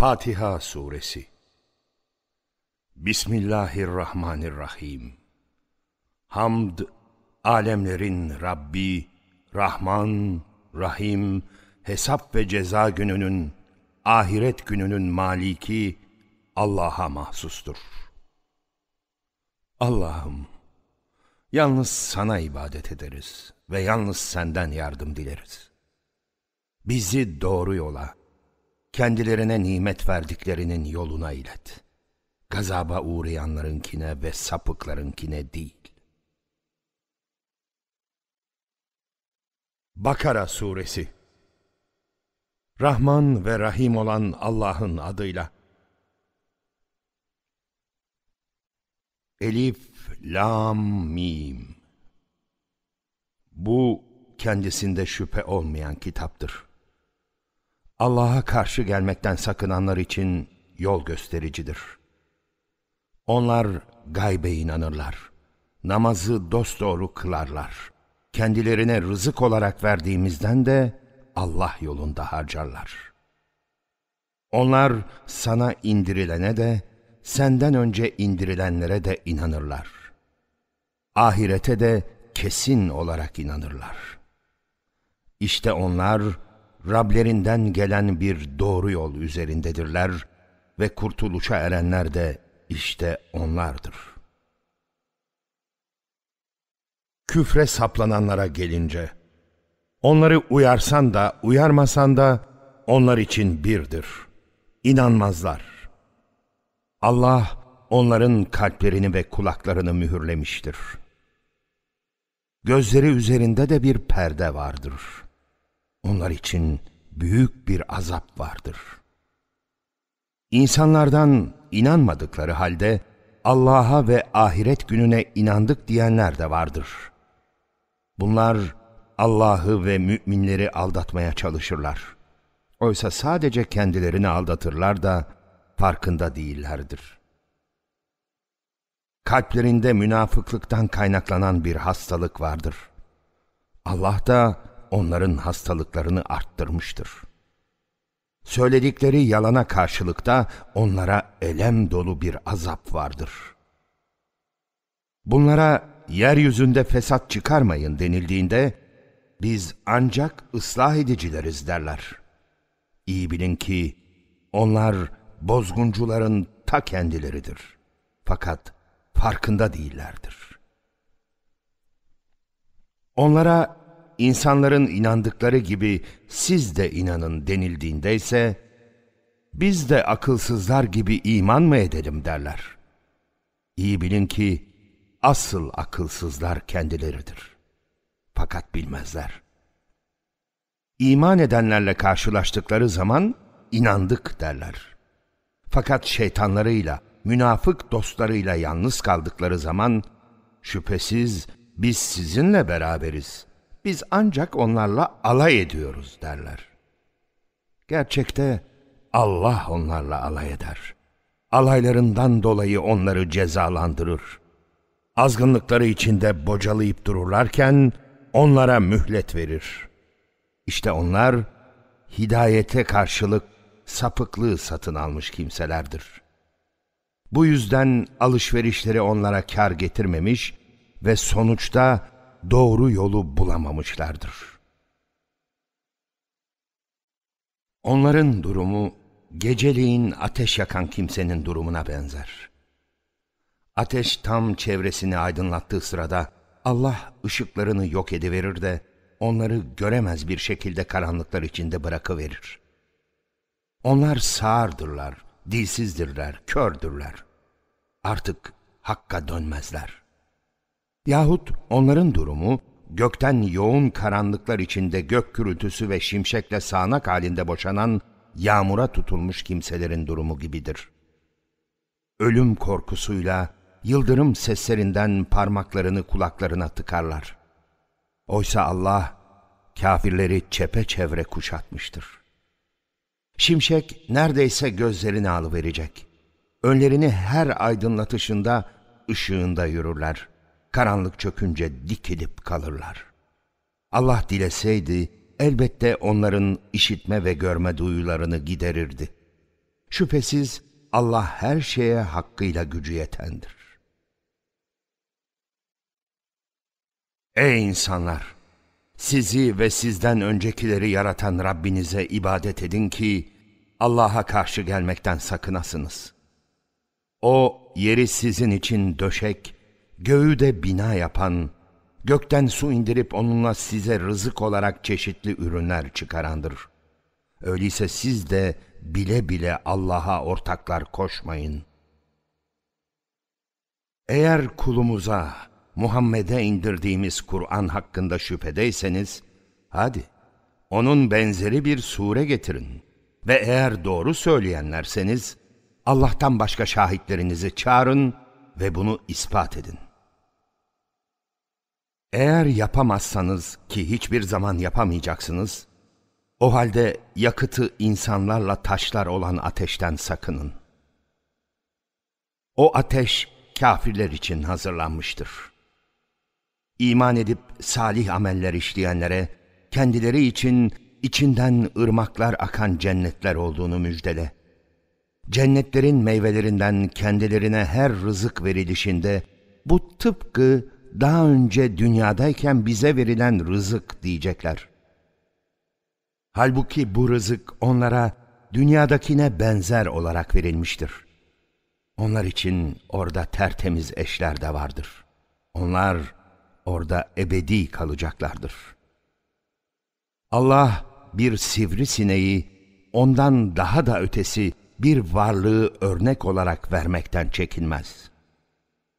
Fatiha Suresi Bismillahirrahmanirrahim Hamd, alemlerin Rabbi, Rahman, Rahim, hesap ve ceza gününün, ahiret gününün maliki Allah'a mahsustur. Allah'ım, yalnız sana ibadet ederiz ve yalnız senden yardım dileriz. Bizi doğru yola, kendilerine nimet verdiklerinin yoluna ilet. Gazaba uğrayanlarınkine ve sapıklarınkine değil. Bakara Suresi Rahman ve Rahim olan Allah'ın adıyla Elif, Lam, Mim Bu kendisinde şüphe olmayan kitaptır. Allah'a karşı gelmekten sakınanlar için yol göstericidir. Onlar gaybe inanırlar. Namazı dosdoğru kılarlar. Kendilerine rızık olarak verdiğimizden de Allah yolunda harcarlar. Onlar sana indirilene de, senden önce indirilenlere de inanırlar. Ahirete de kesin olarak inanırlar. İşte onlar, Rablerinden gelen bir doğru yol üzerindedirler ve kurtuluşa erenler de işte onlardır. Küfre saplananlara gelince, onları uyarsan da uyarmasan da onlar için birdir. İnanmazlar. Allah onların kalplerini ve kulaklarını mühürlemiştir. Gözleri üzerinde de bir perde vardır.'' onlar için büyük bir azap vardır. İnsanlardan inanmadıkları halde Allah'a ve ahiret gününe inandık diyenler de vardır. Bunlar Allah'ı ve müminleri aldatmaya çalışırlar. Oysa sadece kendilerini aldatırlar da farkında değillerdir. Kalplerinde münafıklıktan kaynaklanan bir hastalık vardır. Allah da onların hastalıklarını arttırmıştır. Söyledikleri yalana karşılıkta onlara elem dolu bir azap vardır. Bunlara yeryüzünde fesat çıkarmayın denildiğinde biz ancak ıslah edicileriz derler. İyi bilin ki onlar bozguncuların ta kendileridir. Fakat farkında değillerdir. Onlara insanların inandıkları gibi siz de inanın denildiğinde ise, biz de akılsızlar gibi iman mı edelim derler. İyi bilin ki asıl akılsızlar kendileridir. Fakat bilmezler. İman edenlerle karşılaştıkları zaman inandık derler. Fakat şeytanlarıyla, münafık dostlarıyla yalnız kaldıkları zaman şüphesiz biz sizinle beraberiz biz ancak onlarla alay ediyoruz derler. Gerçekte Allah onlarla alay eder. Alaylarından dolayı onları cezalandırır. Azgınlıkları içinde bocalayıp dururlarken onlara mühlet verir. İşte onlar hidayete karşılık sapıklığı satın almış kimselerdir. Bu yüzden alışverişleri onlara kar getirmemiş ve sonuçta doğru yolu bulamamışlardır. Onların durumu geceliğin ateş yakan kimsenin durumuna benzer. Ateş tam çevresini aydınlattığı sırada Allah ışıklarını yok ediverir de onları göremez bir şekilde karanlıklar içinde bırakıverir. Onlar sağırdırlar, dilsizdirler, kördürler. Artık hakka dönmezler. Yahut onların durumu gökten yoğun karanlıklar içinde gök gürültüsü ve şimşekle sağanak halinde boşanan yağmura tutulmuş kimselerin durumu gibidir. Ölüm korkusuyla yıldırım seslerinden parmaklarını kulaklarına tıkarlar. Oysa Allah kafirleri çepeçevre kuşatmıştır. Şimşek neredeyse gözlerini alıverecek. Önlerini her aydınlatışında, ışığında yürürler.'' karanlık çökünce dikilip kalırlar. Allah dileseydi elbette onların işitme ve görme duyularını giderirdi. Şüphesiz Allah her şeye hakkıyla gücü yetendir. Ey insanlar! Sizi ve sizden öncekileri yaratan Rabbinize ibadet edin ki Allah'a karşı gelmekten sakınasınız. O yeri sizin için döşek, göğü de bina yapan, gökten su indirip onunla size rızık olarak çeşitli ürünler çıkarandır. Öyleyse siz de bile bile Allah'a ortaklar koşmayın. Eğer kulumuza, Muhammed'e indirdiğimiz Kur'an hakkında şüphedeyseniz, hadi onun benzeri bir sure getirin. Ve eğer doğru söyleyenlerseniz, Allah'tan başka şahitlerinizi çağırın ve bunu ispat edin. Eğer yapamazsanız ki hiçbir zaman yapamayacaksınız, o halde yakıtı insanlarla taşlar olan ateşten sakının. O ateş kafirler için hazırlanmıştır. İman edip salih ameller işleyenlere kendileri için içinden ırmaklar akan cennetler olduğunu müjdele. Cennetlerin meyvelerinden kendilerine her rızık verilişinde bu tıpkı daha önce dünyadayken bize verilen rızık diyecekler. Halbuki bu rızık onlara dünyadakine benzer olarak verilmiştir. Onlar için orada tertemiz eşler de vardır. Onlar orada ebedi kalacaklardır. Allah bir sivri sineği ondan daha da ötesi bir varlığı örnek olarak vermekten çekinmez.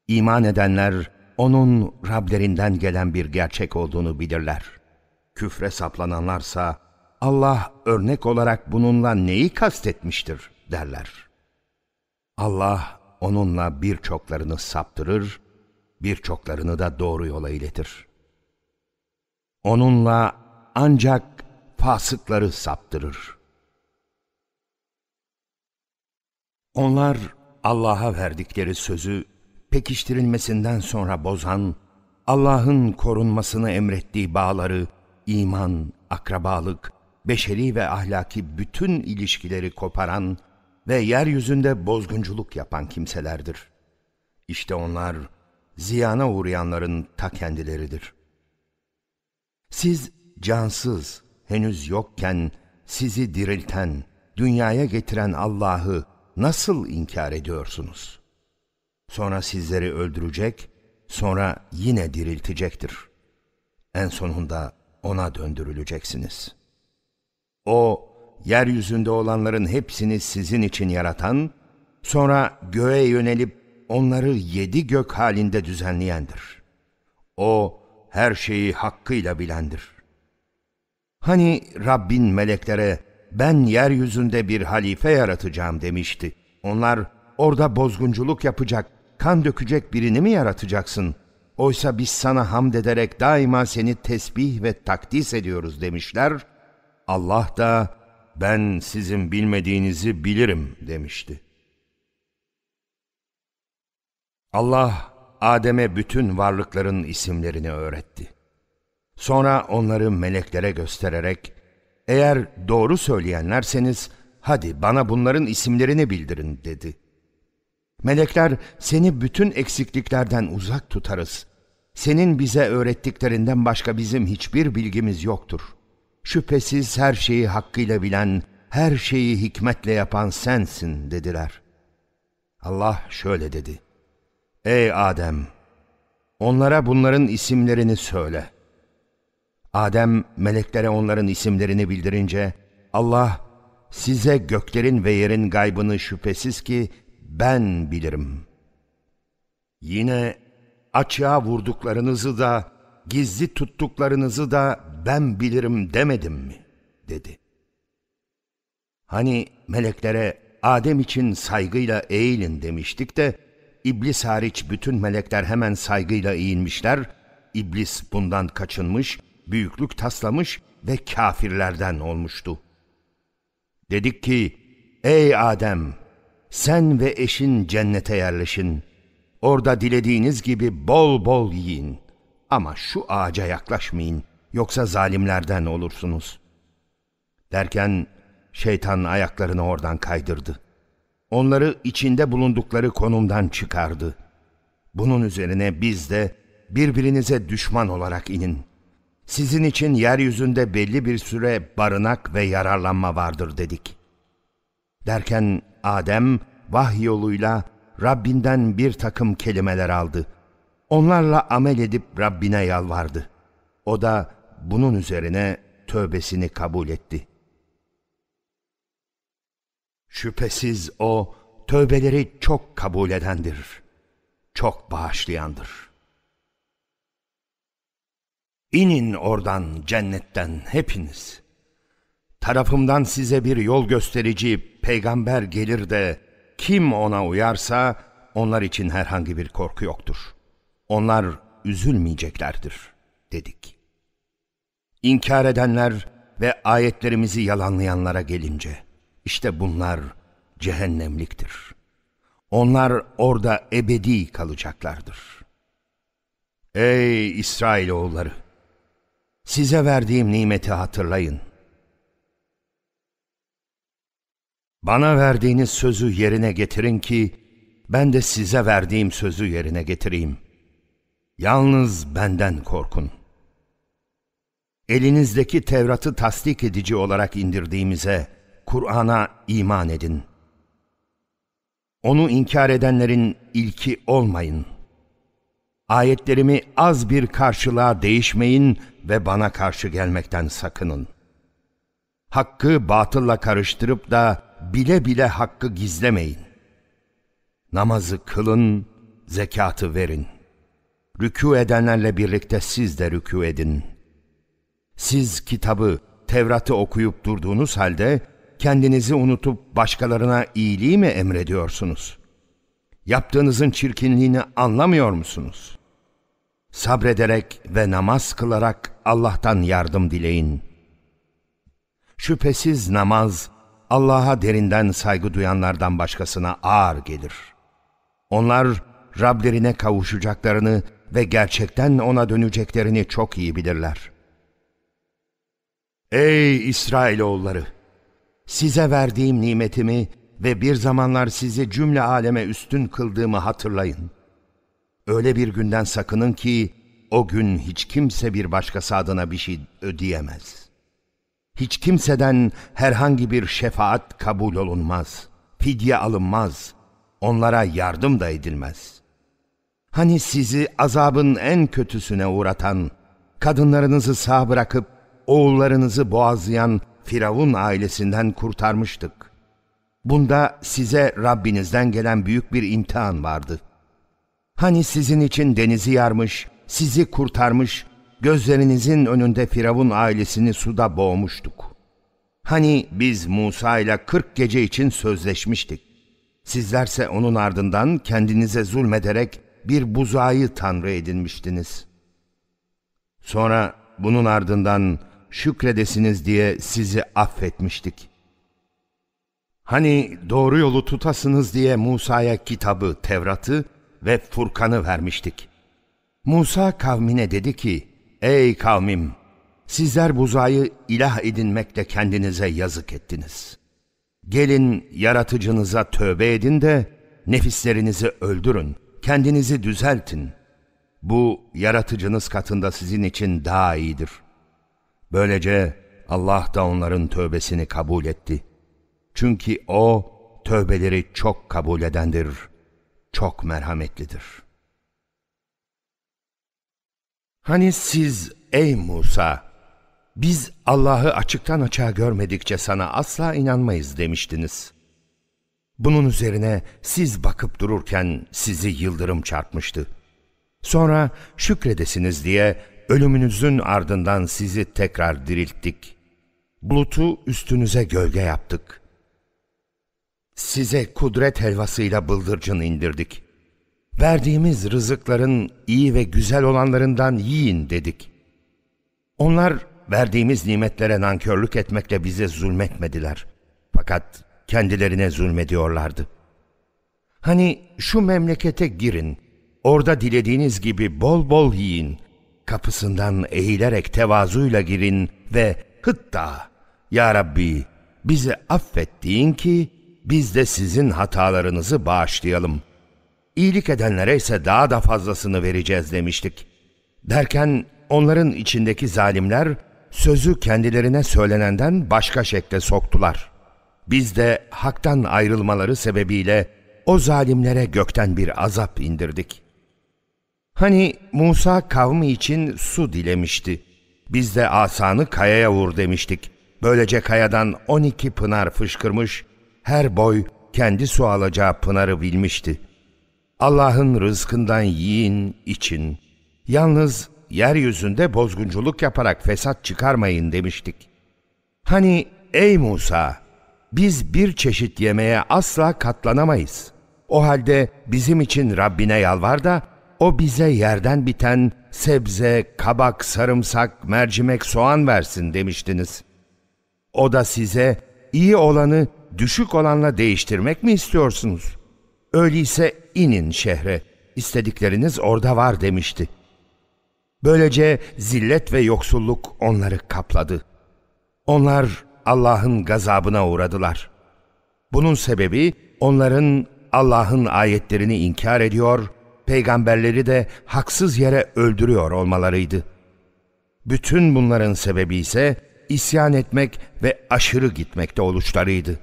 İman edenler onun Rablerinden gelen bir gerçek olduğunu bilirler. Küfre saplananlarsa Allah örnek olarak bununla neyi kastetmiştir derler. Allah onunla birçoklarını saptırır, birçoklarını da doğru yola iletir. Onunla ancak fasıkları saptırır. Onlar Allah'a verdikleri sözü pekiştirilmesinden sonra bozan, Allah'ın korunmasını emrettiği bağları, iman, akrabalık, beşeri ve ahlaki bütün ilişkileri koparan ve yeryüzünde bozgunculuk yapan kimselerdir. İşte onlar ziyana uğrayanların ta kendileridir. Siz cansız, henüz yokken sizi dirilten, dünyaya getiren Allah'ı nasıl inkar ediyorsunuz?'' Sonra sizleri öldürecek, sonra yine diriltecektir. En sonunda ona döndürüleceksiniz. O, yeryüzünde olanların hepsini sizin için yaratan, sonra göğe yönelip onları yedi gök halinde düzenleyendir. O, her şeyi hakkıyla bilendir. Hani Rabbin meleklere, ben yeryüzünde bir halife yaratacağım demişti. Onlar orada bozgunculuk yapacak, kan dökecek birini mi yaratacaksın? Oysa biz sana hamd ederek daima seni tesbih ve takdis ediyoruz demişler. Allah da ben sizin bilmediğinizi bilirim demişti. Allah Adem'e bütün varlıkların isimlerini öğretti. Sonra onları meleklere göstererek, eğer doğru söyleyenlerseniz hadi bana bunların isimlerini bildirin dedi. Melekler seni bütün eksikliklerden uzak tutarız. Senin bize öğrettiklerinden başka bizim hiçbir bilgimiz yoktur. Şüphesiz her şeyi hakkıyla bilen, her şeyi hikmetle yapan sensin dediler. Allah şöyle dedi. Ey Adem! Onlara bunların isimlerini söyle. Adem meleklere onların isimlerini bildirince Allah size göklerin ve yerin gaybını şüphesiz ki ben bilirim. Yine açığa vurduklarınızı da, gizli tuttuklarınızı da ben bilirim demedim mi? dedi. Hani meleklere Adem için saygıyla eğilin demiştik de, iblis hariç bütün melekler hemen saygıyla eğilmişler, İblis bundan kaçınmış, büyüklük taslamış ve kafirlerden olmuştu. Dedik ki, ey Adem! sen ve eşin cennete yerleşin. Orada dilediğiniz gibi bol bol yiyin. Ama şu ağaca yaklaşmayın, yoksa zalimlerden olursunuz. Derken şeytan ayaklarını oradan kaydırdı. Onları içinde bulundukları konumdan çıkardı. Bunun üzerine biz de birbirinize düşman olarak inin. Sizin için yeryüzünde belli bir süre barınak ve yararlanma vardır dedik.'' Derken Adem vahiy yoluyla Rabbinden bir takım kelimeler aldı. Onlarla amel edip Rabbine yalvardı. O da bunun üzerine tövbesini kabul etti. Şüphesiz o tövbeleri çok kabul edendir. Çok bağışlayandır. İnin oradan cennetten hepiniz.'' tarafımdan size bir yol gösterici peygamber gelir de kim ona uyarsa onlar için herhangi bir korku yoktur. Onlar üzülmeyeceklerdir dedik. İnkar edenler ve ayetlerimizi yalanlayanlara gelince işte bunlar cehennemliktir. Onlar orada ebedi kalacaklardır. Ey İsrailoğulları! Size verdiğim nimeti hatırlayın.'' Bana verdiğiniz sözü yerine getirin ki ben de size verdiğim sözü yerine getireyim. Yalnız benden korkun. Elinizdeki Tevrat'ı tasdik edici olarak indirdiğimize, Kur'an'a iman edin. Onu inkar edenlerin ilki olmayın. Ayetlerimi az bir karşılığa değişmeyin ve bana karşı gelmekten sakının. Hakkı batılla karıştırıp da bile bile hakkı gizlemeyin. Namazı kılın, zekatı verin. Rükû edenlerle birlikte siz de rükû edin. Siz kitabı, Tevrat'ı okuyup durduğunuz halde kendinizi unutup başkalarına iyiliği mi emrediyorsunuz? Yaptığınızın çirkinliğini anlamıyor musunuz? Sabrederek ve namaz kılarak Allah'tan yardım dileyin. Şüphesiz namaz, Allah'a derinden saygı duyanlardan başkasına ağır gelir. Onlar Rablerine kavuşacaklarını ve gerçekten ona döneceklerini çok iyi bilirler. Ey İsrailoğulları! Size verdiğim nimetimi ve bir zamanlar sizi cümle aleme üstün kıldığımı hatırlayın. Öyle bir günden sakının ki o gün hiç kimse bir başkası adına bir şey ödeyemez.'' Hiç kimseden herhangi bir şefaat kabul olunmaz, fidye alınmaz, onlara yardım da edilmez. Hani sizi azabın en kötüsüne uğratan, kadınlarınızı sağ bırakıp oğullarınızı boğazlayan Firavun ailesinden kurtarmıştık. Bunda size Rabbinizden gelen büyük bir imtihan vardı. Hani sizin için denizi yarmış, sizi kurtarmış gözlerinizin önünde Firavun ailesini suda boğmuştuk. Hani biz Musa ile kırk gece için sözleşmiştik. Sizlerse onun ardından kendinize zulmederek bir buzağı tanrı edinmiştiniz. Sonra bunun ardından şükredesiniz diye sizi affetmiştik. Hani doğru yolu tutasınız diye Musa'ya kitabı, Tevrat'ı ve Furkan'ı vermiştik. Musa kavmine dedi ki, Ey kavmim! Sizler buzağı ilah edinmekte kendinize yazık ettiniz. Gelin yaratıcınıza tövbe edin de nefislerinizi öldürün, kendinizi düzeltin. Bu yaratıcınız katında sizin için daha iyidir. Böylece Allah da onların tövbesini kabul etti. Çünkü O tövbeleri çok kabul edendir, çok merhametlidir.'' Hani siz ey Musa, biz Allah'ı açıktan açığa görmedikçe sana asla inanmayız demiştiniz. Bunun üzerine siz bakıp dururken sizi yıldırım çarpmıştı. Sonra şükredesiniz diye ölümünüzün ardından sizi tekrar dirilttik. Bulutu üstünüze gölge yaptık. Size kudret helvasıyla bıldırcın indirdik. Verdiğimiz rızıkların iyi ve güzel olanlarından yiyin dedik. Onlar verdiğimiz nimetlere nankörlük etmekle bize zulmetmediler. Fakat kendilerine zulmediyorlardı. Hani şu memlekete girin, orada dilediğiniz gibi bol bol yiyin, kapısından eğilerek tevazuyla girin ve hıtta, Ya Rabbi bizi affettiğin ki biz de sizin hatalarınızı bağışlayalım.'' iyilik edenlere ise daha da fazlasını vereceğiz demiştik. Derken onların içindeki zalimler sözü kendilerine söylenenden başka şekle soktular. Biz de haktan ayrılmaları sebebiyle o zalimlere gökten bir azap indirdik. Hani Musa kavmi için su dilemişti. Biz de asanı kayaya vur demiştik. Böylece kayadan on iki pınar fışkırmış, her boy kendi su alacağı pınarı bilmişti.'' Allah'ın rızkından yiyin, için. Yalnız yeryüzünde bozgunculuk yaparak fesat çıkarmayın demiştik. Hani ey Musa, biz bir çeşit yemeğe asla katlanamayız. O halde bizim için Rabbine yalvar da o bize yerden biten sebze, kabak, sarımsak, mercimek, soğan versin demiştiniz. O da size iyi olanı düşük olanla değiştirmek mi istiyorsunuz?'' Öyleyse inin şehre, istedikleriniz orada var demişti. Böylece zillet ve yoksulluk onları kapladı. Onlar Allah'ın gazabına uğradılar. Bunun sebebi onların Allah'ın ayetlerini inkar ediyor, peygamberleri de haksız yere öldürüyor olmalarıydı. Bütün bunların sebebi ise isyan etmek ve aşırı gitmekte oluşlarıydı.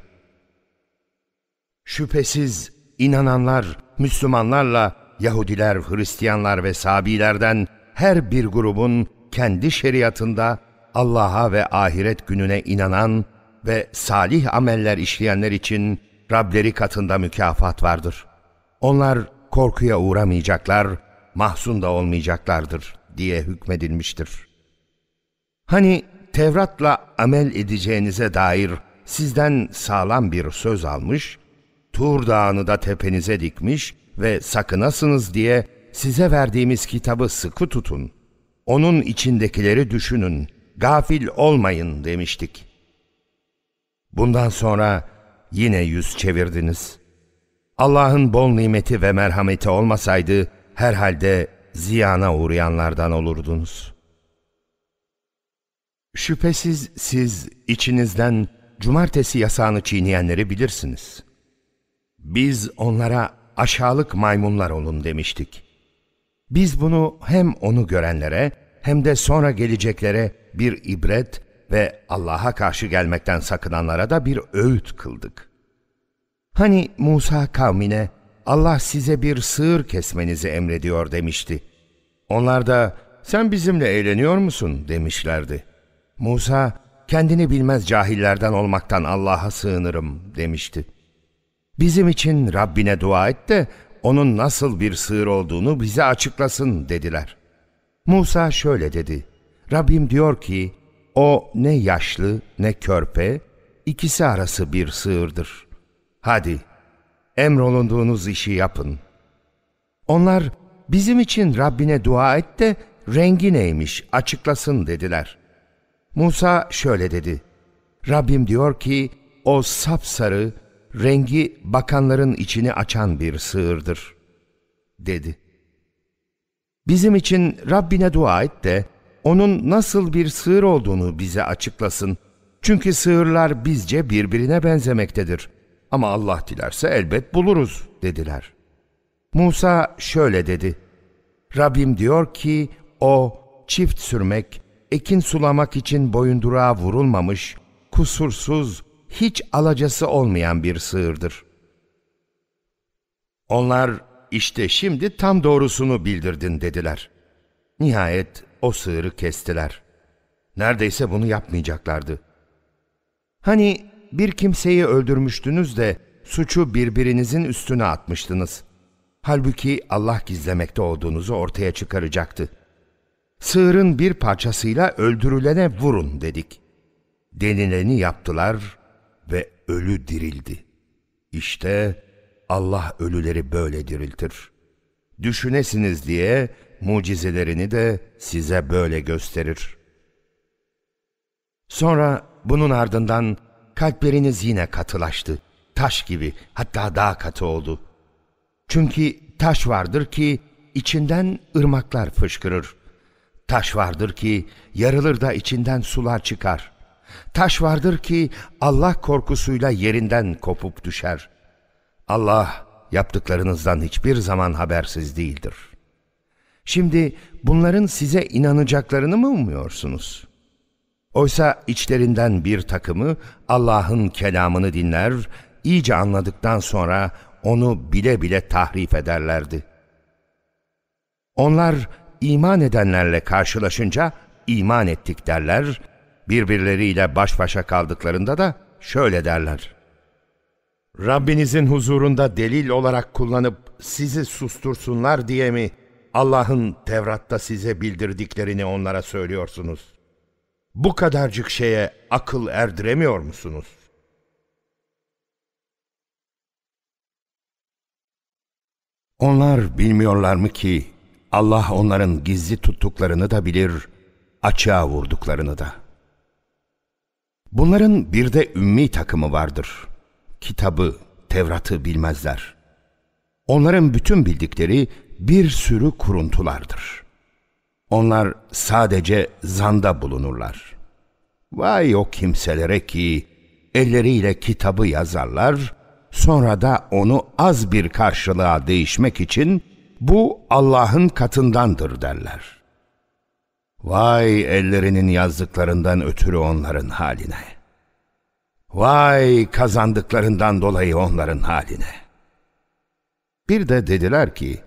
Şüphesiz inananlar, Müslümanlarla Yahudiler, Hristiyanlar ve Sabilerden her bir grubun kendi şeriatında Allah'a ve ahiret gününe inanan ve salih ameller işleyenler için Rableri katında mükafat vardır. Onlar korkuya uğramayacaklar, mahzun da olmayacaklardır diye hükmedilmiştir. Hani Tevrat'la amel edeceğinize dair sizden sağlam bir söz almış Tur Dağı'nı da tepenize dikmiş ve sakınasınız diye size verdiğimiz kitabı sıkı tutun. Onun içindekileri düşünün, gafil olmayın demiştik. Bundan sonra yine yüz çevirdiniz. Allah'ın bol nimeti ve merhameti olmasaydı herhalde ziyana uğrayanlardan olurdunuz. Şüphesiz siz içinizden cumartesi yasağını çiğneyenleri bilirsiniz.'' Biz onlara aşağılık maymunlar olun demiştik. Biz bunu hem onu görenlere hem de sonra geleceklere bir ibret ve Allah'a karşı gelmekten sakınanlara da bir öğüt kıldık. Hani Musa kavmine Allah size bir sığır kesmenizi emrediyor demişti. Onlar da sen bizimle eğleniyor musun demişlerdi. Musa kendini bilmez cahillerden olmaktan Allah'a sığınırım demişti.'' Bizim için Rabbine dua et de onun nasıl bir sığır olduğunu bize açıklasın dediler. Musa şöyle dedi. Rabbim diyor ki, o ne yaşlı ne körpe, ikisi arası bir sığırdır. Hadi, emrolunduğunuz işi yapın. Onlar, bizim için Rabbine dua et de rengi neymiş açıklasın dediler. Musa şöyle dedi. Rabbim diyor ki, o sapsarı, rengi bakanların içini açan bir sığırdır, dedi. Bizim için Rabbine dua et de, onun nasıl bir sığır olduğunu bize açıklasın. Çünkü sığırlar bizce birbirine benzemektedir. Ama Allah dilerse elbet buluruz, dediler. Musa şöyle dedi. Rabbim diyor ki, o çift sürmek, ekin sulamak için boyundurağa vurulmamış, kusursuz, hiç alacası olmayan bir sığırdır. Onlar işte şimdi tam doğrusunu bildirdin dediler. Nihayet o sığırı kestiler. Neredeyse bunu yapmayacaklardı. Hani bir kimseyi öldürmüştünüz de suçu birbirinizin üstüne atmıştınız. Halbuki Allah gizlemekte olduğunuzu ortaya çıkaracaktı. Sığırın bir parçasıyla öldürülene vurun dedik. Denileni yaptılar, ölü dirildi. İşte Allah ölüleri böyle diriltir. Düşünesiniz diye mucizelerini de size böyle gösterir. Sonra bunun ardından kalpleriniz yine katılaştı. Taş gibi hatta daha katı oldu. Çünkü taş vardır ki içinden ırmaklar fışkırır. Taş vardır ki yarılır da içinden sular çıkar. Taş vardır ki Allah korkusuyla yerinden kopup düşer. Allah yaptıklarınızdan hiçbir zaman habersiz değildir. Şimdi bunların size inanacaklarını mı umuyorsunuz? Oysa içlerinden bir takımı Allah'ın kelamını dinler, iyice anladıktan sonra onu bile bile tahrif ederlerdi. Onlar iman edenlerle karşılaşınca iman ettik derler birbirleriyle baş başa kaldıklarında da şöyle derler. Rabbinizin huzurunda delil olarak kullanıp sizi sustursunlar diye mi Allah'ın Tevrat'ta size bildirdiklerini onlara söylüyorsunuz? Bu kadarcık şeye akıl erdiremiyor musunuz? Onlar bilmiyorlar mı ki Allah onların gizli tuttuklarını da bilir, açığa vurduklarını da.'' Bunların bir de ümmi takımı vardır. Kitabı, Tevrat'ı bilmezler. Onların bütün bildikleri bir sürü kuruntulardır. Onlar sadece zanda bulunurlar. Vay o kimselere ki elleriyle kitabı yazarlar, sonra da onu az bir karşılığa değişmek için bu Allah'ın katındandır derler. Vay ellerinin yazdıklarından ötürü onların haline. Vay kazandıklarından dolayı onların haline. Bir de dediler ki,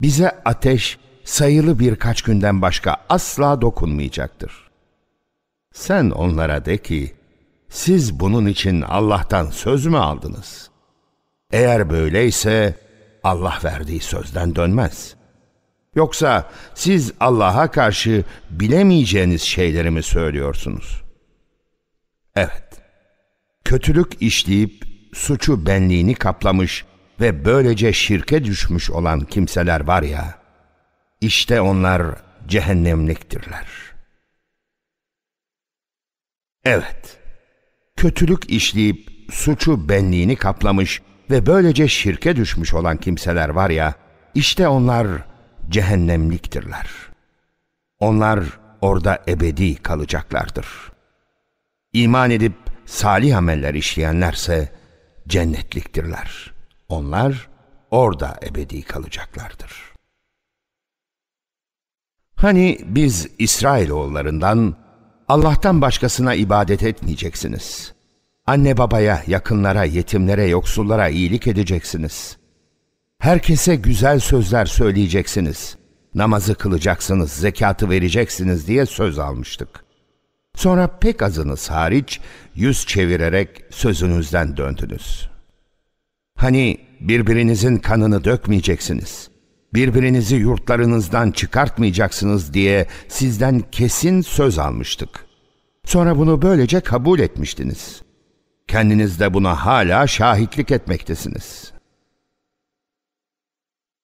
bize ateş sayılı birkaç günden başka asla dokunmayacaktır. Sen onlara de ki, siz bunun için Allah'tan söz mü aldınız? Eğer böyleyse Allah verdiği sözden dönmez. Yoksa siz Allah'a karşı bilemeyeceğiniz şeyleri mi söylüyorsunuz? Evet. Kötülük işleyip suçu benliğini kaplamış ve böylece şirke düşmüş olan kimseler var ya, işte onlar cehennemliktirler. Evet, kötülük işleyip suçu benliğini kaplamış ve böylece şirke düşmüş olan kimseler var ya, işte onlar cehennemliktirler cehennemliktirler. Onlar orada ebedi kalacaklardır. İman edip salih ameller işleyenlerse cennetliktirler. Onlar orada ebedi kalacaklardır. Hani biz İsrailoğullarından Allah'tan başkasına ibadet etmeyeceksiniz. Anne babaya, yakınlara, yetimlere, yoksullara iyilik edeceksiniz. Herkese güzel sözler söyleyeceksiniz. Namazı kılacaksınız, zekatı vereceksiniz diye söz almıştık. Sonra pek azınız hariç yüz çevirerek sözünüzden döndünüz. Hani birbirinizin kanını dökmeyeceksiniz, birbirinizi yurtlarınızdan çıkartmayacaksınız diye sizden kesin söz almıştık. Sonra bunu böylece kabul etmiştiniz. Kendiniz de buna hala şahitlik etmektesiniz.''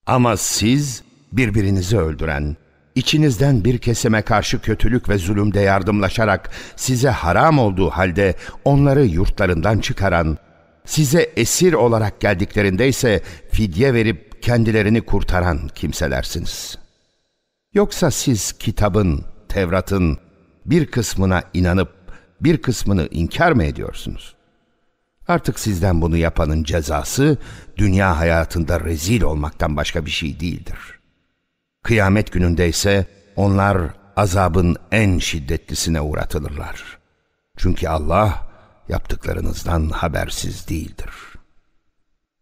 Ama siz birbirinizi öldüren, içinizden bir keseme karşı kötülük ve zulümde yardımlaşarak size haram olduğu halde onları yurtlarından çıkaran, size esir olarak geldiklerinde ise fidye verip kendilerini kurtaran kimselersiniz. Yoksa siz kitabın, Tevrat'ın bir kısmına inanıp bir kısmını inkar mı ediyorsunuz? Artık sizden bunu yapanın cezası dünya hayatında rezil olmaktan başka bir şey değildir. Kıyamet gününde ise onlar azabın en şiddetlisine uğratılırlar. Çünkü Allah yaptıklarınızdan habersiz değildir.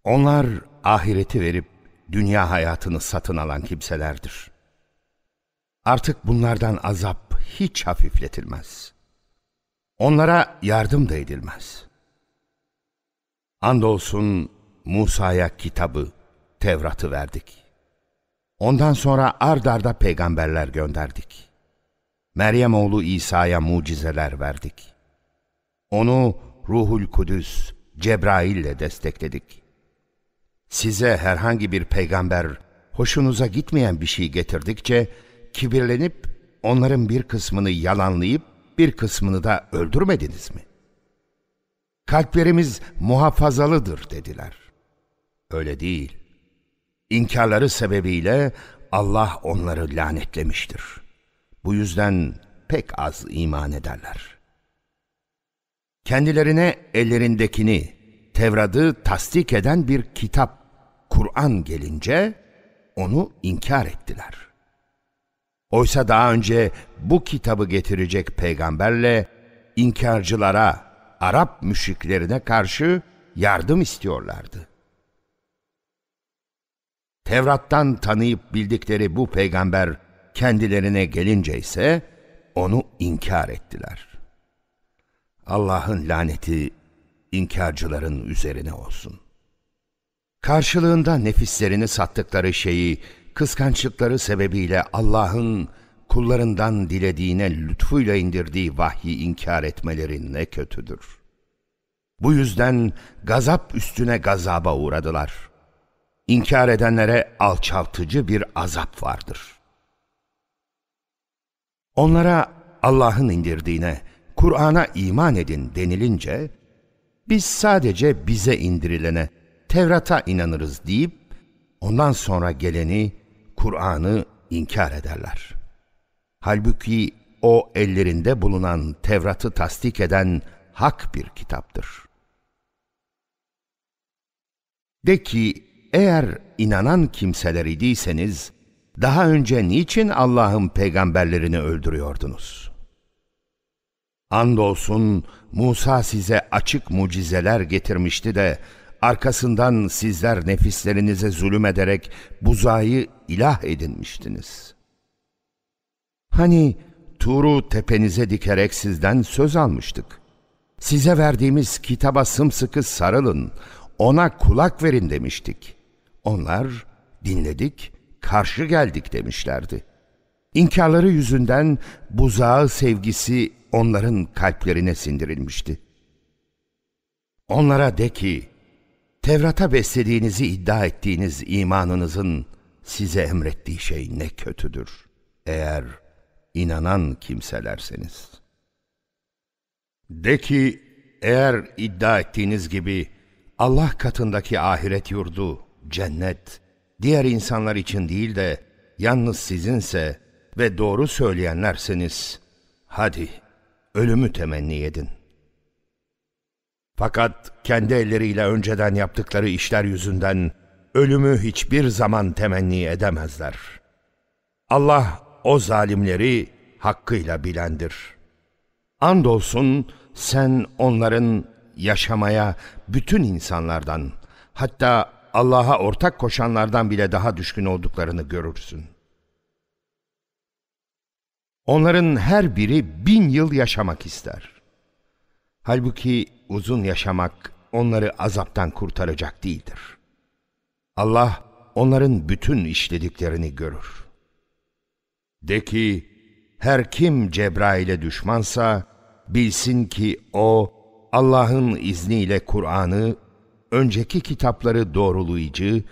Onlar ahireti verip dünya hayatını satın alan kimselerdir. Artık bunlardan azap hiç hafifletilmez. Onlara yardım da edilmez. Andolsun Musa'ya kitabı, Tevrat'ı verdik. Ondan sonra ard peygamberler gönderdik. Meryem oğlu İsa'ya mucizeler verdik. Onu Ruhul Kudüs, Cebrail'le destekledik. Size herhangi bir peygamber hoşunuza gitmeyen bir şey getirdikçe kibirlenip onların bir kısmını yalanlayıp bir kısmını da öldürmediniz mi? kalplerimiz muhafazalıdır dediler. Öyle değil. İnkarları sebebiyle Allah onları lanetlemiştir. Bu yüzden pek az iman ederler. Kendilerine ellerindekini, Tevrat'ı tasdik eden bir kitap, Kur'an gelince onu inkar ettiler. Oysa daha önce bu kitabı getirecek peygamberle inkarcılara Arap müşriklerine karşı yardım istiyorlardı. Tevrat'tan tanıyıp bildikleri bu peygamber kendilerine gelince ise onu inkar ettiler. Allah'ın laneti inkarcıların üzerine olsun. Karşılığında nefislerini sattıkları şeyi kıskançlıkları sebebiyle Allah'ın kullarından dilediğine lütfuyla indirdiği vahyi inkar etmeleri ne kötüdür. Bu yüzden gazap üstüne gazaba uğradılar. İnkar edenlere alçaltıcı bir azap vardır. Onlara Allah'ın indirdiğine, Kur'an'a iman edin denilince, biz sadece bize indirilene, Tevrat'a inanırız deyip, ondan sonra geleni, Kur'an'ı inkar ederler.'' Halbuki o ellerinde bulunan Tevrat'ı tasdik eden hak bir kitaptır. De ki, eğer inanan kimseler idiyseniz, daha önce niçin Allah'ın peygamberlerini öldürüyordunuz? Andolsun Musa size açık mucizeler getirmişti de, arkasından sizler nefislerinize zulüm ederek buzayı ilah edinmiştiniz.'' Hani Tur'u tepenize dikerek sizden söz almıştık. Size verdiğimiz kitaba sımsıkı sarılın, ona kulak verin demiştik. Onlar dinledik, karşı geldik demişlerdi. İnkarları yüzünden buzağı sevgisi onların kalplerine sindirilmişti. Onlara de ki, Tevrat'a beslediğinizi iddia ettiğiniz imanınızın size emrettiği şey ne kötüdür. Eğer inanan kimselerseniz, De ki, eğer iddia ettiğiniz gibi Allah katındaki ahiret yurdu, cennet, diğer insanlar için değil de yalnız sizinse ve doğru söyleyenlerseniz, hadi ölümü temenni edin. Fakat kendi elleriyle önceden yaptıkları işler yüzünden ölümü hiçbir zaman temenni edemezler. Allah o zalimleri hakkıyla bilendir. Andolsun sen onların yaşamaya bütün insanlardan hatta Allah'a ortak koşanlardan bile daha düşkün olduklarını görürsün. Onların her biri bin yıl yaşamak ister. Halbuki uzun yaşamak onları azaptan kurtaracak değildir. Allah onların bütün işlediklerini görür.'' De ki, her kim Cebrail'e düşmansa, bilsin ki o, Allah'ın izniyle Kur'an'ı, önceki kitapları doğrulayıcı,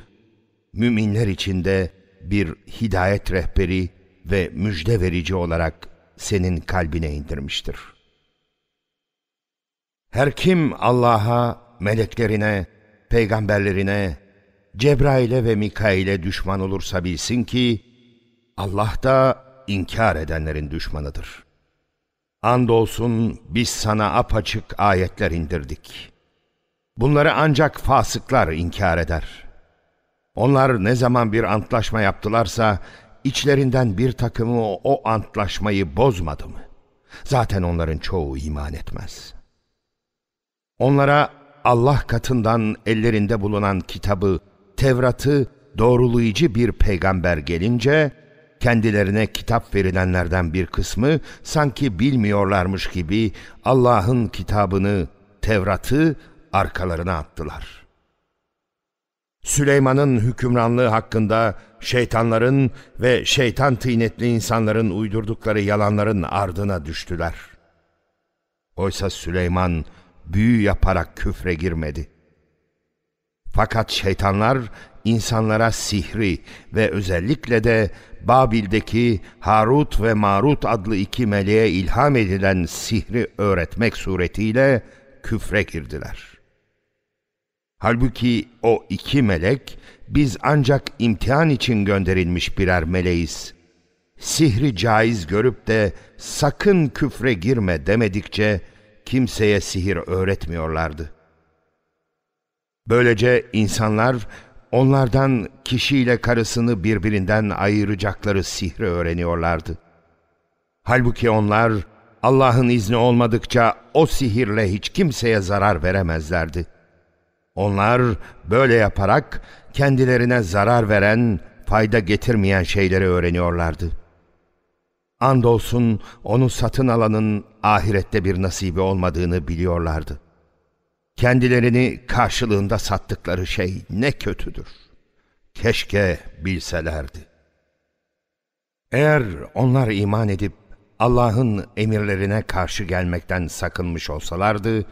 müminler içinde bir hidayet rehberi ve müjde verici olarak senin kalbine indirmiştir. Her kim Allah'a, meleklerine, peygamberlerine, Cebrail'e ve Mikail'e düşman olursa bilsin ki, Allah da inkar edenlerin düşmanıdır. Andolsun biz sana apaçık ayetler indirdik. Bunları ancak fasıklar inkar eder. Onlar ne zaman bir antlaşma yaptılarsa içlerinden bir takımı o antlaşmayı bozmadı mı? Zaten onların çoğu iman etmez. Onlara Allah katından ellerinde bulunan kitabı, Tevrat'ı doğrulayıcı bir peygamber gelince kendilerine kitap verilenlerden bir kısmı sanki bilmiyorlarmış gibi Allah'ın kitabını, Tevrat'ı arkalarına attılar. Süleyman'ın hükümranlığı hakkında şeytanların ve şeytan tıynetli insanların uydurdukları yalanların ardına düştüler. Oysa Süleyman büyü yaparak küfre girmedi.'' Fakat şeytanlar insanlara sihri ve özellikle de Babil'deki Harut ve Marut adlı iki meleğe ilham edilen sihri öğretmek suretiyle küfre girdiler. Halbuki o iki melek biz ancak imtihan için gönderilmiş birer meleğiz. Sihri caiz görüp de sakın küfre girme demedikçe kimseye sihir öğretmiyorlardı.'' Böylece insanlar onlardan kişiyle karısını birbirinden ayıracakları sihri öğreniyorlardı. Halbuki onlar Allah'ın izni olmadıkça o sihirle hiç kimseye zarar veremezlerdi. Onlar böyle yaparak kendilerine zarar veren, fayda getirmeyen şeyleri öğreniyorlardı. Andolsun onu satın alanın ahirette bir nasibi olmadığını biliyorlardı.'' Kendilerini karşılığında sattıkları şey ne kötüdür. Keşke bilselerdi. Eğer onlar iman edip Allah'ın emirlerine karşı gelmekten sakınmış olsalardı,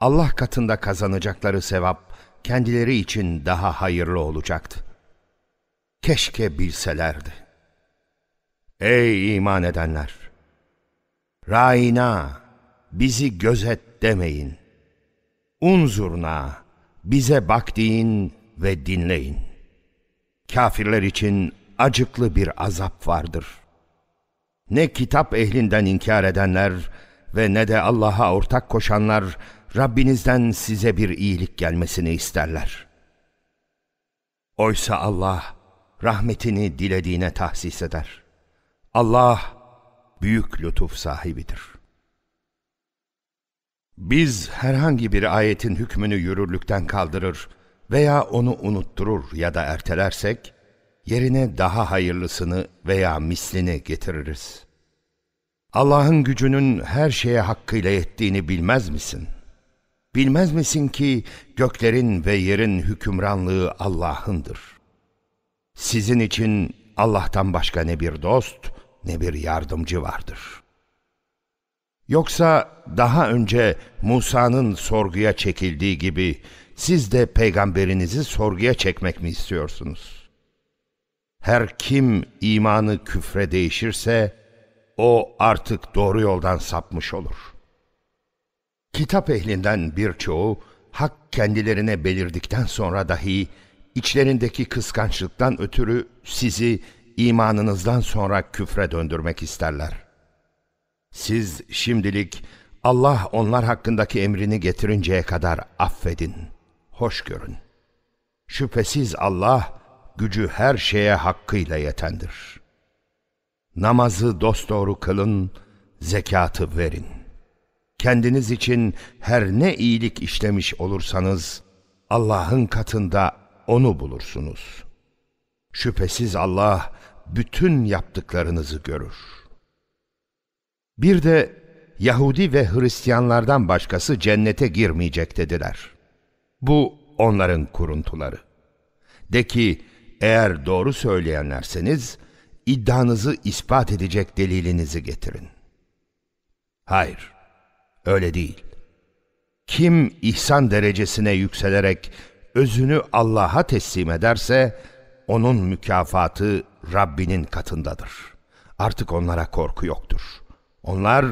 Allah katında kazanacakları sevap kendileri için daha hayırlı olacaktı. Keşke bilselerdi. Ey iman edenler! Raina, bizi gözet demeyin. Unzurna, bize bak deyin ve dinleyin. Kafirler için acıklı bir azap vardır. Ne kitap ehlinden inkar edenler ve ne de Allah'a ortak koşanlar Rabbinizden size bir iyilik gelmesini isterler. Oysa Allah rahmetini dilediğine tahsis eder. Allah büyük lütuf sahibidir.'' Biz herhangi bir ayetin hükmünü yürürlükten kaldırır veya onu unutturur ya da ertelersek, yerine daha hayırlısını veya mislini getiririz. Allah'ın gücünün her şeye hakkıyla yettiğini bilmez misin? Bilmez misin ki göklerin ve yerin hükümranlığı Allah'ındır. Sizin için Allah'tan başka ne bir dost ne bir yardımcı vardır.'' Yoksa daha önce Musa'nın sorguya çekildiği gibi siz de peygamberinizi sorguya çekmek mi istiyorsunuz? Her kim imanı küfre değişirse o artık doğru yoldan sapmış olur. Kitap ehlinden birçoğu hak kendilerine belirdikten sonra dahi içlerindeki kıskançlıktan ötürü sizi imanınızdan sonra küfre döndürmek isterler.'' Siz şimdilik Allah onlar hakkındaki emrini getirinceye kadar affedin, hoş görün. Şüphesiz Allah gücü her şeye hakkıyla yetendir. Namazı dosdoğru kılın, zekatı verin. Kendiniz için her ne iyilik işlemiş olursanız Allah'ın katında onu bulursunuz. Şüphesiz Allah bütün yaptıklarınızı görür.'' Bir de Yahudi ve Hristiyanlardan başkası cennete girmeyecek dediler. Bu onların kuruntuları. De ki eğer doğru söyleyenlerseniz iddianızı ispat edecek delilinizi getirin. Hayır, öyle değil. Kim ihsan derecesine yükselerek özünü Allah'a teslim ederse onun mükafatı Rabbinin katındadır. Artık onlara korku yoktur.'' Onlar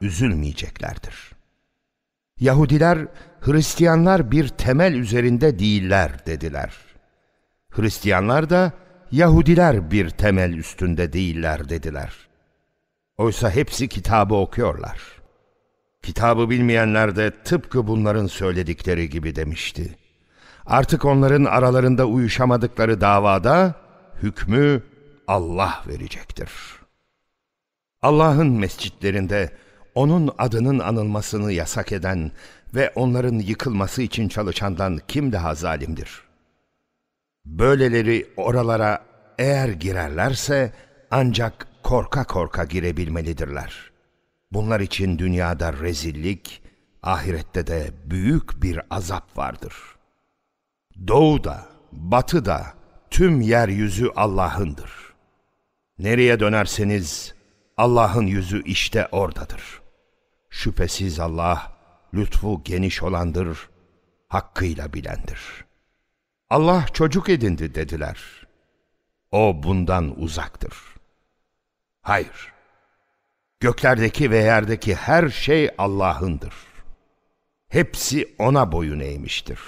üzülmeyeceklerdir. Yahudiler, Hristiyanlar bir temel üzerinde değiller dediler. Hristiyanlar da Yahudiler bir temel üstünde değiller dediler. Oysa hepsi kitabı okuyorlar. Kitabı bilmeyenler de tıpkı bunların söyledikleri gibi demişti. Artık onların aralarında uyuşamadıkları davada hükmü Allah verecektir.'' Allah'ın mescitlerinde onun adının anılmasını yasak eden ve onların yıkılması için çalışandan kim daha zalimdir? Böyleleri oralara eğer girerlerse ancak korka korka girebilmelidirler. Bunlar için dünyada rezillik, ahirette de büyük bir azap vardır. Doğuda, batıda tüm yeryüzü Allah'ındır. Nereye dönerseniz Allah'ın yüzü işte oradadır. Şüphesiz Allah lütfu geniş olandır, hakkıyla bilendir. Allah çocuk edindi dediler. O bundan uzaktır. Hayır. Göklerdeki ve yerdeki her şey Allah'ındır. Hepsi O'na boyun eğmiştir.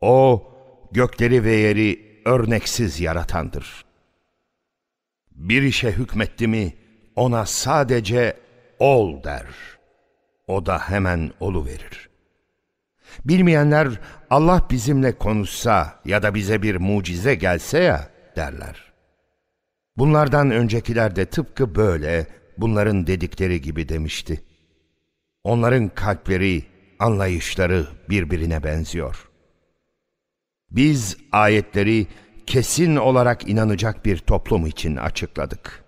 O, gökleri ve yeri örneksiz yaratandır. Bir işe hükmetti mi, ona sadece ol der. O da hemen olu verir. Bilmeyenler Allah bizimle konuşsa ya da bize bir mucize gelse ya derler. Bunlardan öncekiler de tıpkı böyle bunların dedikleri gibi demişti. Onların kalpleri, anlayışları birbirine benziyor. Biz ayetleri kesin olarak inanacak bir toplum için açıkladık.''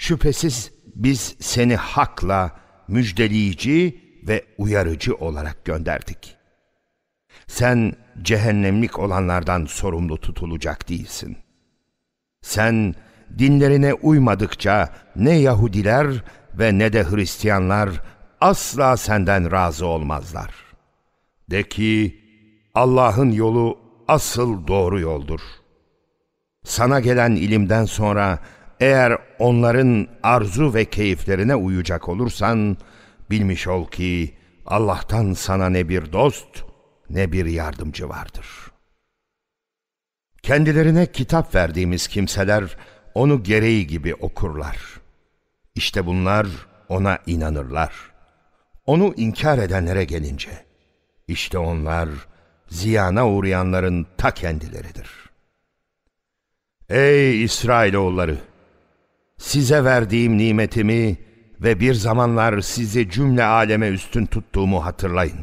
Şüphesiz biz seni hakla müjdeleyici ve uyarıcı olarak gönderdik. Sen cehennemlik olanlardan sorumlu tutulacak değilsin. Sen dinlerine uymadıkça ne Yahudiler ve ne de Hristiyanlar asla senden razı olmazlar. De ki Allah'ın yolu asıl doğru yoldur. Sana gelen ilimden sonra eğer onların arzu ve keyiflerine uyacak olursan, bilmiş ol ki Allah'tan sana ne bir dost ne bir yardımcı vardır. Kendilerine kitap verdiğimiz kimseler onu gereği gibi okurlar. İşte bunlar ona inanırlar. Onu inkar edenlere gelince, işte onlar ziyana uğrayanların ta kendileridir. Ey İsrailoğulları! size verdiğim nimetimi ve bir zamanlar sizi cümle aleme üstün tuttuğumu hatırlayın.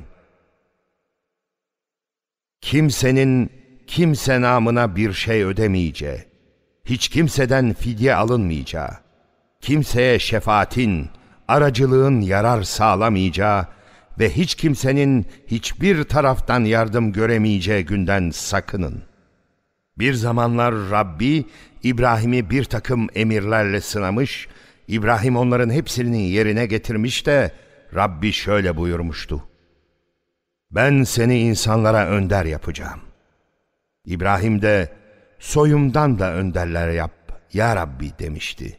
Kimsenin kimse namına bir şey ödemeyeceği, hiç kimseden fidye alınmayacağı, kimseye şefaatin, aracılığın yarar sağlamayacağı ve hiç kimsenin hiçbir taraftan yardım göremeyeceği günden sakının. Bir zamanlar Rabbi İbrahim'i bir takım emirlerle sınamış, İbrahim onların hepsini yerine getirmiş de Rabbi şöyle buyurmuştu. Ben seni insanlara önder yapacağım. İbrahim de soyumdan da önderler yap ya Rabbi demişti.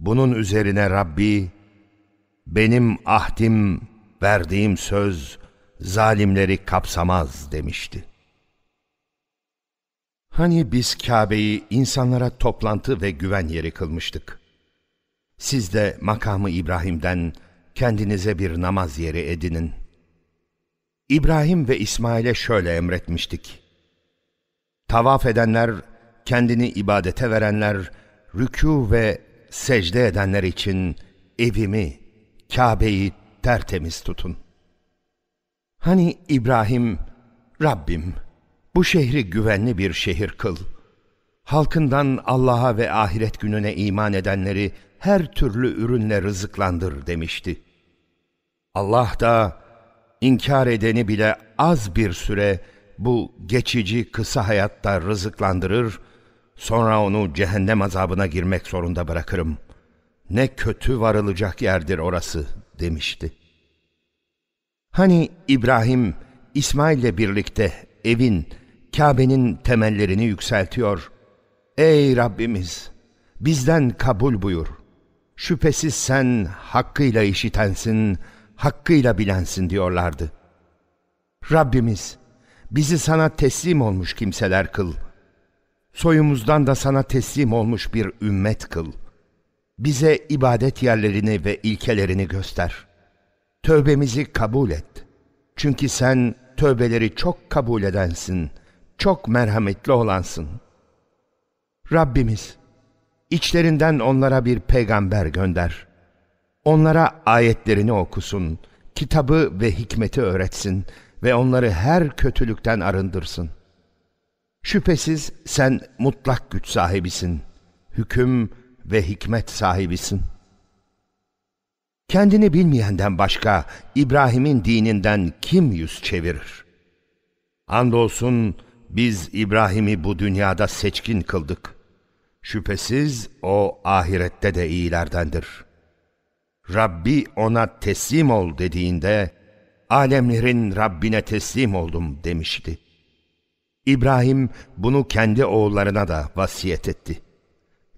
Bunun üzerine Rabbi benim ahdim verdiğim söz zalimleri kapsamaz demişti. Hani biz Kabe'yi insanlara toplantı ve güven yeri kılmıştık. Siz de makamı İbrahim'den kendinize bir namaz yeri edinin. İbrahim ve İsmail'e şöyle emretmiştik. Tavaf edenler, kendini ibadete verenler, rükû ve secde edenler için evimi, Kabe'yi tertemiz tutun. Hani İbrahim, Rabbim.'' Bu şehri güvenli bir şehir kıl. Halkından Allah'a ve ahiret gününe iman edenleri her türlü ürünle rızıklandır demişti. Allah da inkar edeni bile az bir süre bu geçici kısa hayatta rızıklandırır, sonra onu cehennem azabına girmek zorunda bırakırım. Ne kötü varılacak yerdir orası demişti. Hani İbrahim, İsmail'le birlikte evin, Kabe'nin temellerini yükseltiyor. Ey Rabbimiz! Bizden kabul buyur. Şüphesiz sen hakkıyla işitensin, hakkıyla bilensin diyorlardı. Rabbimiz! Bizi sana teslim olmuş kimseler kıl. Soyumuzdan da sana teslim olmuş bir ümmet kıl. Bize ibadet yerlerini ve ilkelerini göster. Tövbemizi kabul et. Çünkü sen tövbeleri çok kabul edensin.'' çok merhametli olansın. Rabbimiz, içlerinden onlara bir peygamber gönder. Onlara ayetlerini okusun, kitabı ve hikmeti öğretsin ve onları her kötülükten arındırsın. Şüphesiz sen mutlak güç sahibisin, hüküm ve hikmet sahibisin. Kendini bilmeyenden başka İbrahim'in dininden kim yüz çevirir? Andolsun, biz İbrahim'i bu dünyada seçkin kıldık. Şüphesiz o ahirette de iyilerdendir. Rabbi ona teslim ol dediğinde, alemlerin Rabbine teslim oldum demişti. İbrahim bunu kendi oğullarına da vasiyet etti.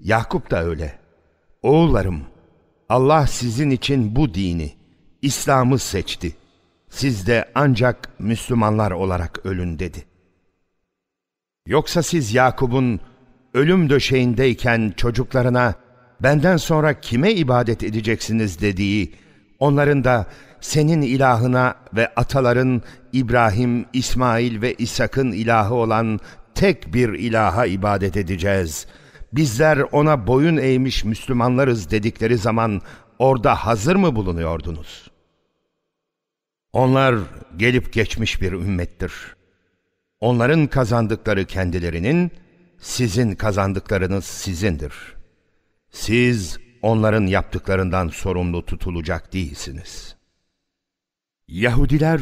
Yakup da öyle. Oğullarım, Allah sizin için bu dini, İslam'ı seçti. Siz de ancak Müslümanlar olarak ölün dedi.'' Yoksa siz Yakub'un ölüm döşeğindeyken çocuklarına benden sonra kime ibadet edeceksiniz dediği, onların da senin ilahına ve ataların İbrahim, İsmail ve İshak'ın ilahı olan tek bir ilaha ibadet edeceğiz. Bizler ona boyun eğmiş Müslümanlarız dedikleri zaman orada hazır mı bulunuyordunuz? Onlar gelip geçmiş bir ümmettir.'' Onların kazandıkları kendilerinin, sizin kazandıklarınız sizindir. Siz onların yaptıklarından sorumlu tutulacak değilsiniz. Yahudiler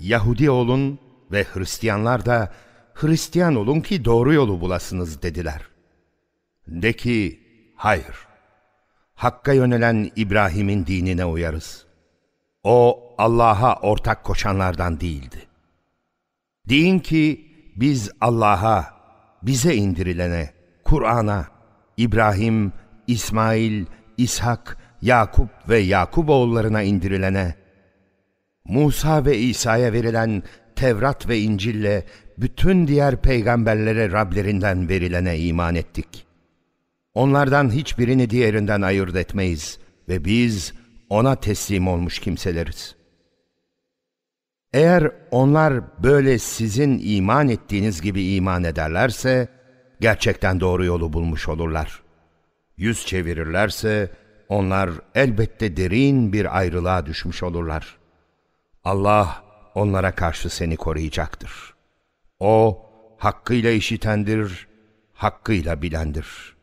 Yahudi olun ve Hristiyanlar da Hristiyan olun ki doğru yolu bulasınız dediler. De ki hayır. Hakka yönelen İbrahim'in dinine uyarız. O Allah'a ortak koşanlardan değildi. Deyin ki biz Allah'a, bize indirilene, Kur'an'a, İbrahim, İsmail, İshak, Yakup ve Yakup oğullarına indirilene, Musa ve İsa'ya verilen Tevrat ve İncil'le bütün diğer peygamberlere Rablerinden verilene iman ettik. Onlardan hiçbirini diğerinden ayırt etmeyiz ve biz ona teslim olmuş kimseleriz.'' Eğer onlar böyle sizin iman ettiğiniz gibi iman ederlerse, gerçekten doğru yolu bulmuş olurlar. Yüz çevirirlerse, onlar elbette derin bir ayrılığa düşmüş olurlar. Allah onlara karşı seni koruyacaktır. O, hakkıyla işitendir, hakkıyla bilendir.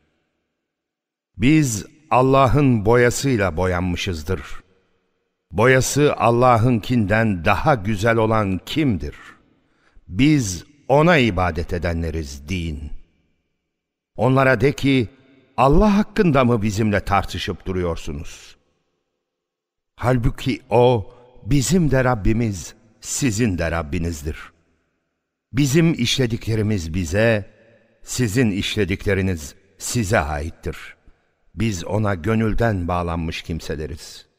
Biz Allah'ın boyasıyla boyanmışızdır.'' Boyası Allah'ınkinden daha güzel olan kimdir? Biz ona ibadet edenleriz din. Onlara de ki, Allah hakkında mı bizimle tartışıp duruyorsunuz? Halbuki O, bizim de Rabbimiz, sizin de Rabbinizdir. Bizim işlediklerimiz bize, sizin işledikleriniz size aittir. Biz ona gönülden bağlanmış kimseleriz.''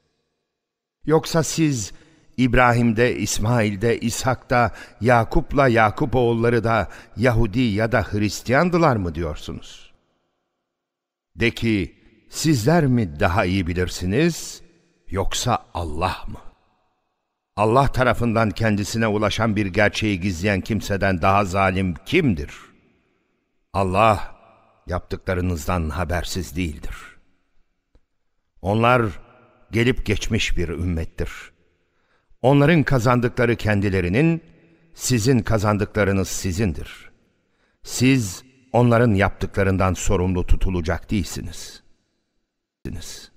Yoksa siz İbrahim'de, İsmail'de, İshak'ta, Yakup'la Yakup oğulları da Yahudi ya da Hristiyandılar mı diyorsunuz? De ki, sizler mi daha iyi bilirsiniz yoksa Allah mı? Allah tarafından kendisine ulaşan bir gerçeği gizleyen kimseden daha zalim kimdir? Allah yaptıklarınızdan habersiz değildir. Onlar gelip geçmiş bir ümmettir. Onların kazandıkları kendilerinin, sizin kazandıklarınız sizindir. Siz onların yaptıklarından sorumlu tutulacak değilsiniz.'' ettiniz.''